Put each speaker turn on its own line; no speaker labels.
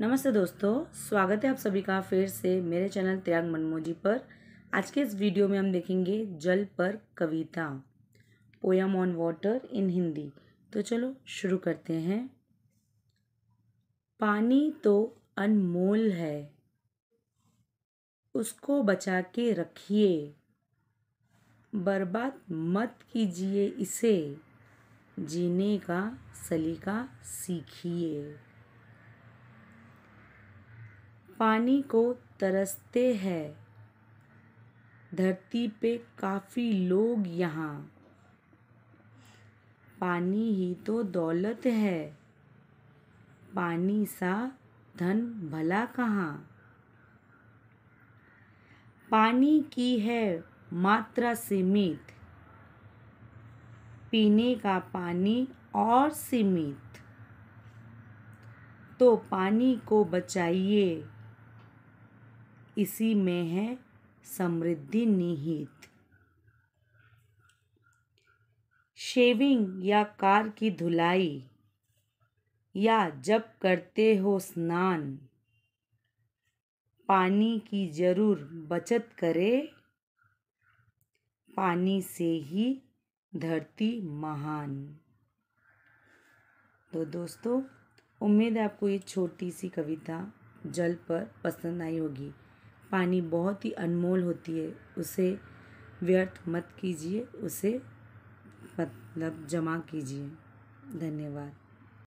नमस्ते दोस्तों स्वागत है आप सभी का फिर से मेरे चैनल त्याग मनमोजी पर आज के इस वीडियो में हम देखेंगे जल पर कविता poem on water in Hindi तो चलो शुरू करते हैं पानी तो अनमोल है उसको बचा के रखिए बर्बाद मत कीजिए इसे जीने का सलीका सीखिए पानी को तरसते हैं धरती पे काफ़ी लोग यहाँ पानी ही तो दौलत है पानी सा धन भला कहाँ पानी की है मात्रा सीमित पीने का पानी और सीमित तो पानी को बचाइए इसी में है समृद्धि निहित शेविंग या कार की धुलाई या जब करते हो स्नान पानी की ज़रूर बचत करे पानी से ही धरती महान तो दोस्तों उम्मीद है आपको ये छोटी सी कविता जल पर पसंद आई होगी पानी बहुत ही अनमोल होती है उसे व्यर्थ मत कीजिए उसे मतलब जमा कीजिए धन्यवाद